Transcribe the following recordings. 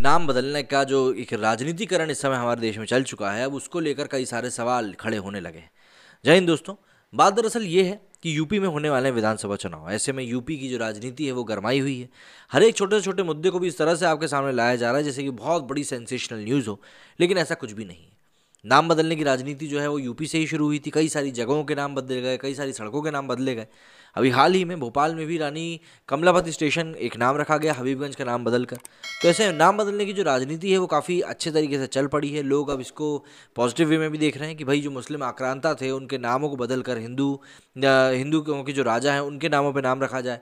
नाम बदलने का जो एक राजनीतिकरण इस समय हमारे देश में चल चुका है अब उसको लेकर कई सारे सवाल खड़े होने लगे हैं जय हिंद दोस्तों बात दरअसल ये है कि यूपी में होने वाले विधानसभा चुनाव ऐसे में यूपी की जो राजनीति है वो गरमाई हुई है हर एक छोटे से छोटे मुद्दे को भी इस तरह से आपके सामने लाया जा रहा है जैसे कि बहुत बड़ी सेंसेशनल न्यूज़ हो लेकिन ऐसा कुछ भी नहीं है नाम बदलने की राजनीति जो है वो यूपी से ही शुरू हुई थी कई सारी जगहों के नाम बदले गए कई सारी सड़कों के नाम बदले गए अभी हाल ही में भोपाल में भी रानी कमलापति स्टेशन एक नाम रखा गया हबीबगंज का नाम बदलकर तो ऐसे नाम बदलने की जो राजनीति है वो काफ़ी अच्छे तरीके से चल पड़ी है लोग अब इसको पॉजिटिव वे में भी देख रहे हैं कि भाई जो मुस्लिम आक्रांता थे उनके नामों को बदल हिंदू हिंदू के जो राजा हैं उनके नामों पर नाम रखा जाए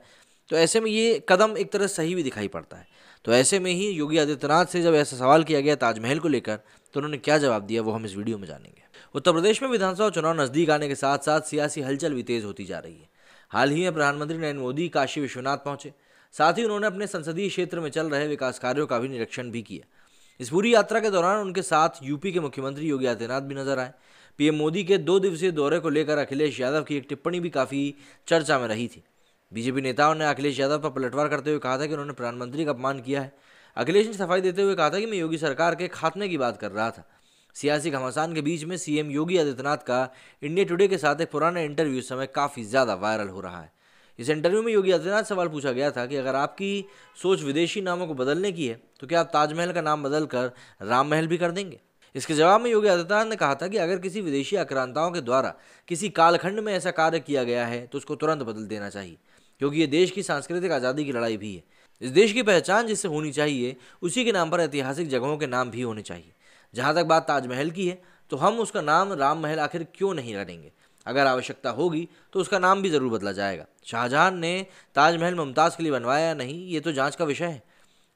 तो ऐसे में ये कदम एक तरह सही भी दिखाई पड़ता है तो ऐसे में ही योगी आदित्यनाथ से जब ऐसा सवाल किया गया ताजमहल को लेकर तो उन्होंने क्या जवाब दिया वो हम इस वीडियो में जानेंगे उत्तर प्रदेश में विधानसभा चुनाव नज़दीक आने के साथ साथ सियासी हलचल भी तेज़ होती जा रही है हाल ही में प्रधानमंत्री नरेंद्र मोदी काशी विश्वनाथ पहुंचे साथ ही उन्होंने अपने संसदीय क्षेत्र में चल रहे विकास कार्यों का भी निरीक्षण भी किया इस पूरी यात्रा के दौरान उनके साथ यूपी के मुख्यमंत्री योगी आदित्यनाथ भी नजर आए पीएम मोदी के दो दिवसीय दौरे को लेकर अखिलेश यादव की एक टिप्पणी भी काफ़ी चर्चा में रही थी बीजेपी नेताओं ने अखिलेश यादव पर पलटवार करते हुए कहा था कि उन्होंने प्रधानमंत्री का अपमान किया है अखिलेश ने सफाई देते हुए कहा था कि मैं योगी सरकार के खात्मे की बात कर रहा था सियासी घमासान के बीच में सीएम योगी आदित्यनाथ का इंडिया टुडे के साथ एक पुराना इंटरव्यू इस समय काफ़ी ज़्यादा वायरल हो रहा है इस इंटरव्यू में योगी आदित्यनाथ सवाल पूछा गया था कि अगर आपकी सोच विदेशी नामों को बदलने की है तो क्या आप ताजमहल का नाम बदलकर राम महल भी कर देंगे इसके जवाब में योगी आदित्यनाथ ने कहा था कि अगर किसी विदेशी आक्रांताओं के द्वारा किसी कालखंड में ऐसा कार्य किया गया है तो उसको तुरंत बदल देना चाहिए क्योंकि ये देश की सांस्कृतिक आज़ादी की लड़ाई भी है इस देश की पहचान जिससे होनी चाहिए उसी के नाम पर ऐतिहासिक जगहों के नाम भी होने चाहिए जहाँ तक बात ताजमहल की है तो हम उसका नाम राम महल आखिर क्यों नहीं रखेंगे अगर आवश्यकता होगी तो उसका नाम भी ज़रूर बदला जाएगा शाहजहां ने ताजमहल मुमताज़ के लिए बनवाया नहीं ये तो जांच का विषय है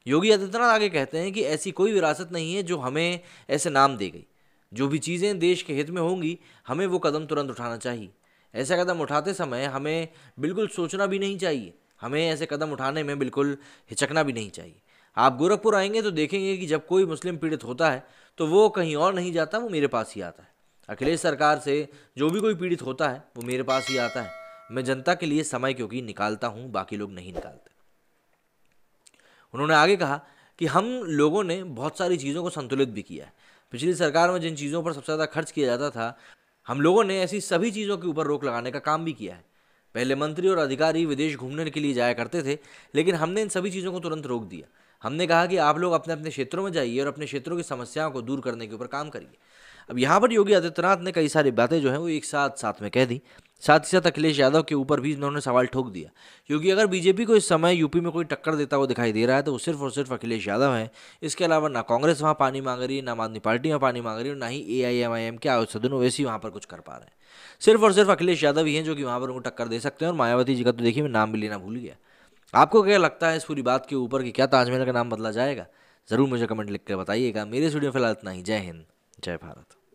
योगी आदित्यनाथ आगे कहते हैं कि ऐसी कोई विरासत नहीं है जो हमें ऐसे नाम दे गई जो भी चीज़ें देश के हित में होंगी हमें वो कदम तुरंत उठाना चाहिए ऐसा कदम उठाते समय हमें बिल्कुल सोचना भी नहीं चाहिए हमें ऐसे कदम उठाने में बिल्कुल हिचकना भी नहीं चाहिए आप गोरखपुर आएंगे तो देखेंगे कि जब कोई मुस्लिम पीड़ित होता है तो वो कहीं और नहीं जाता वो मेरे पास ही आता है अखिलेश सरकार से जो भी कोई पीड़ित होता है वो मेरे पास ही आता है मैं जनता के लिए समय क्योंकि निकालता हूँ बाकी लोग नहीं निकालते उन्होंने आगे कहा कि हम लोगों ने बहुत सारी चीज़ों को संतुलित भी किया है पिछली सरकार में जिन चीज़ों पर सबसे ज़्यादा खर्च किया जाता था हम लोगों ने ऐसी सभी चीज़ों के ऊपर रोक लगाने का काम भी किया है पहले मंत्री और अधिकारी विदेश घूमने के लिए जाया करते थे लेकिन हमने इन सभी चीज़ों को तुरंत रोक दिया हमने कहा कि आप लोग अपने अपने क्षेत्रों में जाइए और अपने क्षेत्रों की समस्याओं को दूर करने के ऊपर काम करिए अब यहाँ पर योगी आदित्यनाथ ने कई सारी बातें जो हैं वो एक साथ साथ में कह दी साथ ही साथ अखिलेश यादव के ऊपर भी इन्होंने सवाल ठोक दिया क्योंकि अगर बीजेपी को इस समय यूपी में कोई टक्कर देता हुआ दिखाई दे रहा है तो वो सिर्फ और सिर्फ अखिलेश यादव हैं इसके अलावा ना कांग्रेस वहाँ पानी मांग रही है ना आम आदमी पार्टी वहाँ पानी मांग रही है और ना ही ए आई एम आई एम के सदन ओवैसी वहाँ पर कुछ कर पा रहे हैं सिर्फ और सिर्फ अखिलेश यादव ही हैं जो कि वहाँ पर उनको टक्कर दे सकते हैं और मायावती जी का तो देखिए मैं नाम भी लेना भूल गया आपको क्या लगता है इस पूरी बात के ऊपर कि क्या ताजमहल का नाम बदला जाएगा ज़रूर मुझे कमेंट लिख कर बताइएगा मेरे स्टूडियो फिलहाल इतना ही जय हिंद जय भारत